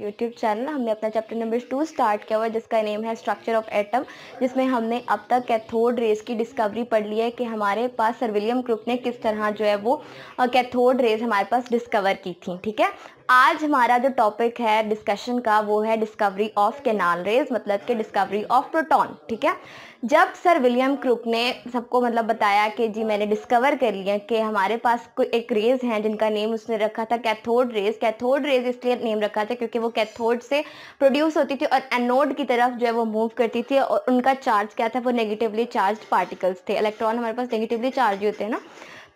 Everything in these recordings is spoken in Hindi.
यूट्यूब चैनल हमने अपना चैप्टर नंबर टू स्टार्ट किया हुआ है जिसका नेम है स्ट्रक्चर ऑफ एटम जिसमें हमने अब तक कैथोड रेस की डिस्कवरी पढ़ ली है कि हमारे पास सर विलियम क्रुप ने किस तरह जो है वो कैथोड रेस हमारे पास डिस्कवर की थी ठीक है आज हमारा जो टॉपिक है डिस्कशन का वो है डिस्कवरी ऑफ कैनाल रेज मतलब कि डिस्कवरी ऑफ प्रोटॉन ठीक है जब सर विलियम क्रुक ने सबको मतलब बताया कि जी मैंने डिस्कवर कर लिया कि हमारे पास कोई एक रेज हैं जिनका नेम उसने रखा था कैथोड रेज कैथोड रेज इसलिए नेम रखा था क्योंकि वो कैथोड से प्रोड्यूस होती थी और एनोड की तरफ जो है वो मूव करती थी और उनका चार्ज क्या था वो नेगेटिवली चार्ज पार्टिकल्स थे इलेक्ट्रॉन हमारे पास नेगेटिवली चार्ज होते हैं ना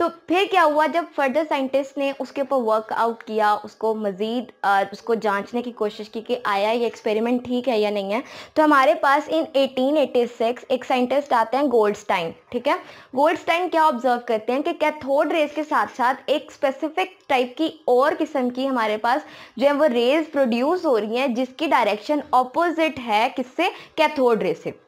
तो फिर क्या हुआ जब फर्दर साइंटिस्ट ने उसके ऊपर वर्कआउट किया उसको मज़ीद उसको जांचने की कोशिश की कि आया ये एक्सपेरिमेंट ठीक है या नहीं है तो हमारे पास इन 1886 एक साइंटिस्ट आते हैं गोल्डस्टाइन ठीक है गोल्डस्टाइन क्या ऑब्जर्व करते हैं कि कैथोड रेज के साथ साथ एक स्पेसिफिक टाइप की और किस्म की हमारे पास जो है वो रेज प्रोड्यूस हो रही हैं जिसकी डायरेक्शन ऑपोजिट है किससे कैथोड रेस से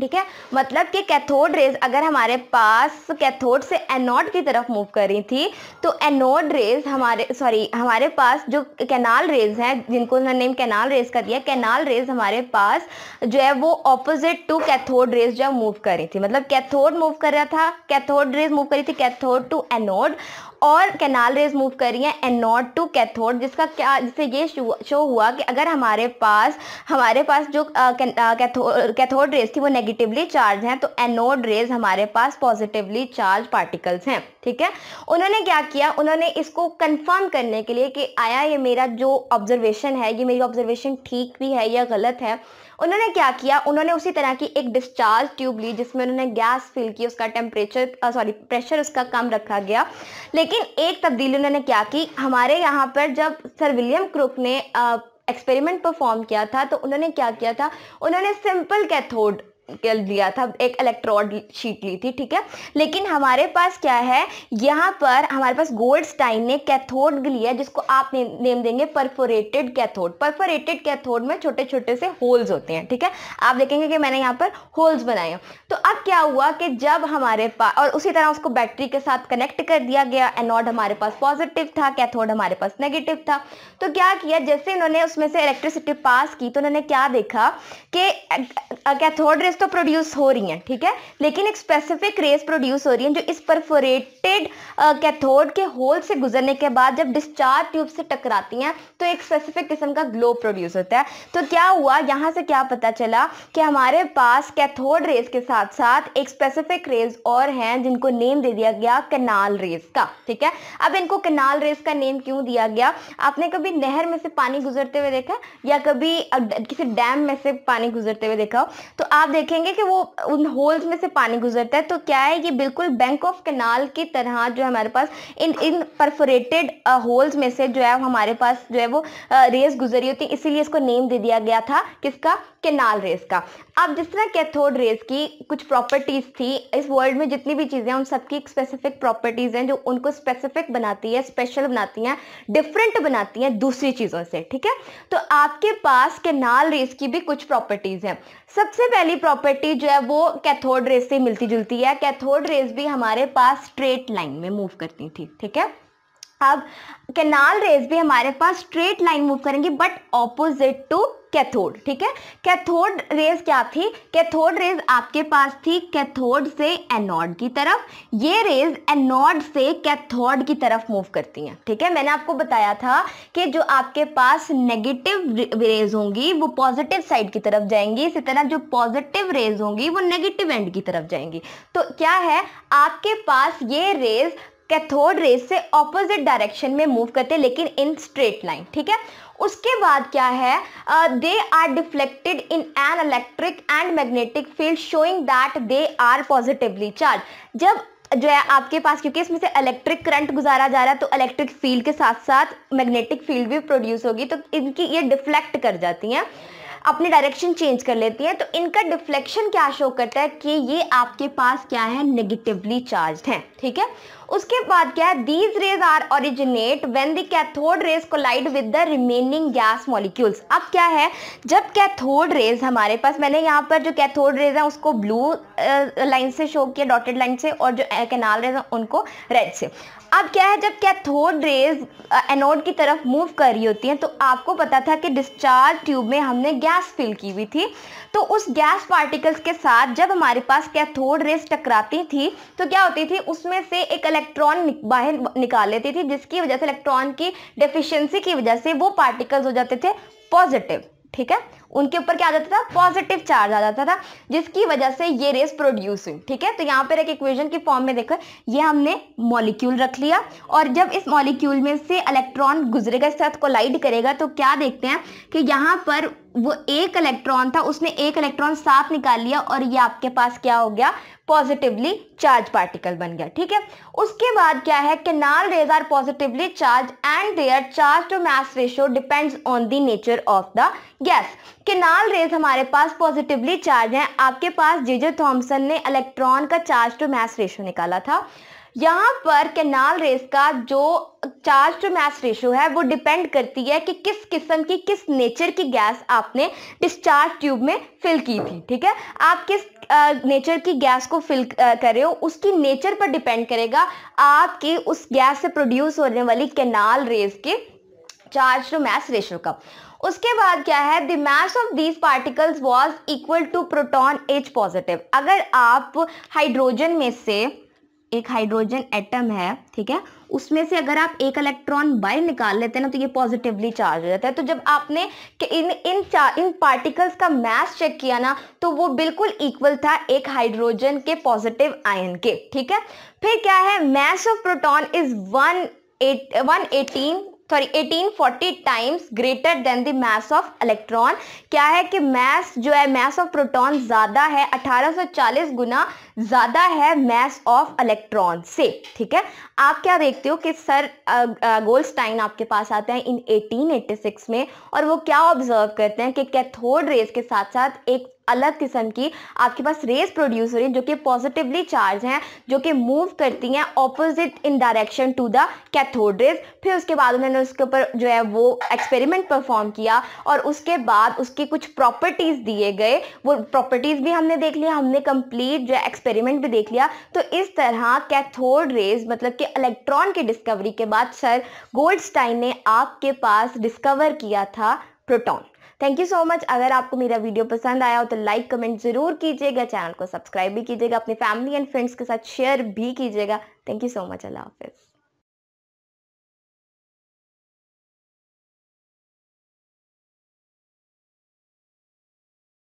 ठीक है मतलब कि कैथोड रेज अगर हमारे पास कैथोड से एनोड की तरफ मूव कर रही थी तो एनोड रेज हमारे सॉरी हमारे पास जो कैनाल रेज हैं जिनको उन्होंने नेम कैनाल रेज का दिया कैनाल रेज हमारे पास जो है वो ऑपोजिट टू कैथोड रेज जो मूव कर रही थी मतलब कैथोड मूव कर रहा था कैथोड रेज मूव करी थी कैथोड टू एनोड और कैनाल रेज मूव कर रही है एनोड टू कैथोड जिसका क्या जिससे ये शो हुआ कि अगर हमारे पास हमारे पास जो कैथोड रेज थी वो नेगेटिवली चार्ज हैं तो एनोड रेज हमारे पास पॉजिटिवली चार्ज पार्टिकल्स हैं ठीक है उन्होंने क्या किया उन्होंने इसको कंफर्म करने के लिए कि आया ये मेरा जो ऑब्जर्वेशन है ये मेरी ऑब्जर्वेशन ठीक भी है या गलत है उन्होंने क्या किया उन्होंने उसी तरह की एक डिस्चार्ज ट्यूब ली जिसमें उन्होंने गैस फिल की उसका टेम्परेचर सॉरी प्रेशर उसका कम रखा गया लेकिन एक तब्दीली उन्होंने क्या की हमारे यहाँ पर जब सर विलियम क्रुक ने एक्सपेरिमेंट परफॉर्म किया था तो उन्होंने क्या किया था उन्होंने सिंपल कैथोड लिया था एक इलेक्ट्रोड शीट ली थी ठीक है लेकिन हमारे पास क्या है यहाँ पर हमारे पास गोल्ड स्टाइन ने कैथोड लिया जिसको आप ने, नेम देंगे परफोरेटेड कैथोड परफोरेटेड कैथोड में छोटे छोटे से होल्स होते हैं ठीक है आप देखेंगे कि मैंने यहाँ पर होल्स बनाए हैं तो अब क्या हुआ कि जब हमारे पास और उसी तरह उसको बैटरी के साथ कनेक्ट कर दिया गया एनॉड हमारे पास पॉजिटिव था कैथोड हमारे पास नेगेटिव था तो क्या किया जैसे इन्होंने उसमें से इलेक्ट्रिसिटी पास की तो उन्होंने क्या देखा कि कैथोड रेस तो प्रोड्यूस हो रही हैं ठीक है लेकिन एक स्पेसिफिक रेस प्रोड्यूस हो रही हैं जो इस परफोरेटेड कैथोड के होल से गुजरने के बाद जब डिस्चार्ज ट्यूब से टकराती हैं तो एक स्पेसिफिक किस्म का ग्लो प्रोड्यूस होता है तो क्या हुआ यहाँ से क्या पता चला कि हमारे पास कैथोड रेस के साथ साथ एक स्पेसिफिक रेस और हैं जिनको नेम दे दिया गया कनाल रेस का ठीक है अब इनको कनाल रेस का नेम क्यों दिया गया आपने कभी नहर में से पानी गुजरते हुए देखा या कभी किसी डैम में से पानी गुजरते हुए देखा तो आप देख देखेंगे कि वो उन होल्स में से पानी गुजरता है तो क्या है ये बिल्कुल बैंक ऑफ कनाल की तरह जो हमारे पास इन इन परफोरेटेड होल्स में से जो है हमारे पास जो है वो रेस गुजरी होती है इसीलिए इसको नेम दे दिया गया था किसका केनाल रेस का अब जिस तरह कैथोड रेस की कुछ प्रॉपर्टीज़ थी इस वर्ल्ड में जितनी भी चीज़ें उन सबकी एक स्पेसिफिक प्रॉपर्टीज़ हैं जो उनको स्पेसिफिक बनाती है स्पेशल बनाती हैं डिफरेंट बनाती हैं दूसरी चीज़ों से ठीक है तो आपके पास केनाल रेस की भी कुछ प्रॉपर्टीज़ हैं सबसे पहली प्रॉपर्टी प्रॉपर्टी जो है वो कैथोड रेस से मिलती जुलती है कैथोड रेस भी हमारे पास स्ट्रेट लाइन में मूव करती थी ठीक है अब कैनाल रेज भी हमारे पास स्ट्रेट लाइन मूव करेंगी बट ऑपोजिट टू कैथोड ठीक है कैथोड रेज क्या थी कैथोड रेज आपके पास थी कैथोड से एनोड की तरफ ये रेज एनोड से कैथोड की तरफ मूव करती हैं ठीक है मैंने आपको बताया था कि जो आपके पास नेगेटिव रेज होंगी वो पॉजिटिव साइड की तरफ जाएंगी इसी तरह जो पॉजिटिव रेज होंगी वो नेगेटिव एंड की तरफ जाएंगी तो क्या है आपके पास ये रेज कैथोड रेस से ऑपोजिट डायरेक्शन में मूव करते हैं लेकिन इन स्ट्रेट लाइन ठीक है उसके बाद क्या है they are deflected in an electric and magnetic field showing that they are positively charge जब जो है आपके पास क्योंकि इसमें से इलेक्ट्रिक करंट गुजारा जा रहा है तो इलेक्ट्रिक फील्ड के साथ साथ मैग्नेटिक फील्ड भी प्रोड्यूस होगी तो इनकी ये डिफ्लेक्ट कर जाती हैं अपनी डायरेक्शन चेंज कर लेती हैं तो इनका डिफ्लेक्शन क्या शो करता है कि ये आपके पास क्या है नेगेटिवली चार्ज हैं ठीक है उसके बाद क्या है these rays are originate when the cathode rays collide with the remaining gas molecules अब क्या है जब कैथोड रेज हमारे पास मैंने यहाँ पर जो कैथोड रेज है उसको ब्लू लाइन uh, से शो किया डॉटेड लाइन से और जो कैनाल रेज है उनको रेड से अब क्या है जब कैथोड रेज एनोड की तरफ मूव कर रही होती हैं तो आपको पता था कि डिस्चार्ज ट्यूब में हमने गैस फिल की हुई थी तो उस गैस पार्टिकल्स के साथ जब हमारे पास कैथोड रेज टकराती थी तो क्या होती थी उसमें से एक इलेक्ट्रॉन बाहर निकाल लेती थी जिसकी वजह से इलेक्ट्रॉन की डेफिशिएंसी की वजह से वो पार्टिकल्स हो जाते थे पॉजिटिव ठीक है उनके ऊपर क्या आ जाता था पॉजिटिव चार्ज आ जाता था जिसकी वजह से ये रेस प्रोड्यूस हुई ठीक है तो यहाँ पर एक इक्वेशन के फॉर्म में देखो ये हमने मॉलिक्यूल रख लिया और जब इस मॉलिक्यूल में से इलेक्ट्रॉन गुजरेगा इस तरह कोलाइड करेगा तो क्या देखते हैं कि यहाँ पर वो एक इलेक्ट्रॉन था उसने एक इलेक्ट्रॉन साथ निकाल लिया और ये आपके पास क्या हो गया पॉजिटिवली चार्ज पार्टिकल बन गया ठीक है उसके बाद क्या है canal rays are positively charge and their charge to mass ratio depends on the nature of the gas canal rays हमारे पास पॉजिटिवली चार्ज है आपके पास जे थॉम्सन ने इलेक्ट्रॉन का चार्ज टू मैस रेशो निकाला था यहाँ पर केनाल रेस का जो चार्ज टू मैस रेशो है वो डिपेंड करती है कि किस किस्म की किस नेचर की गैस आपने डिस्चार्ज ट्यूब में फिल की थी ठीक है आप किस नेचर की गैस को फिल कर रहे हो उसकी नेचर पर डिपेंड करेगा आपके उस गैस से प्रोड्यूस होने वाली केनाल रेस के चार्ज टू मैस रेशो का उसके बाद क्या है the mass of these particles was equal to proton H positive अगर आप हाइड्रोजन में से एक हाइड्रोजन एटम है ठीक है उसमें से अगर आप एक इलेक्ट्रॉन बाहर निकाल लेते हैं ना तो ये पॉजिटिवली चार्ज हो जाता है तो जब आपने इन इन इन पार्टिकल्स का मैस चेक किया ना तो वो बिल्कुल इक्वल था एक हाइड्रोजन के पॉजिटिव आयन के ठीक है फिर क्या है mass of proton is one eight one eighteen sorry 1840 times greater than the mass of electron क्या है कि मास जो है मास ऑफ प्रोटॉन ज़्यादा है 1840 गुना ज़्यादा है मास ऑफ इलेक्ट्रॉन से ठीक है आप क्या देखते हो कि सर गोल्डस्टाइन आपके पास आते हैं इन 1886 में और वो क्या ऑब्जर्व करते हैं कि कैथोड रेस के साथ साथ एक अलग किस्म की आपके पास रेस प्रोड्यूस हो रही है जो कि पॉजिटिवली चार्ज हैं जो कि मूव करती हैं opposite in direction to the cathode rays फिर उसके बाद उन्होंने उसके ऊपर जो है वो एक्सपेरिमेंट परफॉर्म किया और उसके बाद उसकी कुछ प्रॉपर्टीज़ दिए गए वो प्रॉपर्टीज़ भी हमने देख लिया हमने कंप्लीट जो एक्सपेरिमेंट भी देख लिया तो इस तरह कैथोड रेज मतलब कि इलेक्ट्रॉन की डिस्कवरी के बाद सर गोल्डस्टाइन ने आपके पास डिस्कवर किया था proton thank you so much अगर आपको मेरा वीडियो पसंद आया हो तो लाइक कमेंट जरूर कीजिएगा चैनल को सब्सक्राइब भी कीजिएगा अपनी फैमिली एंड फ्रेंड्स के साथ शेयर भी कीजिएगा थैंक यू सो मच अल्लाह हाफिज़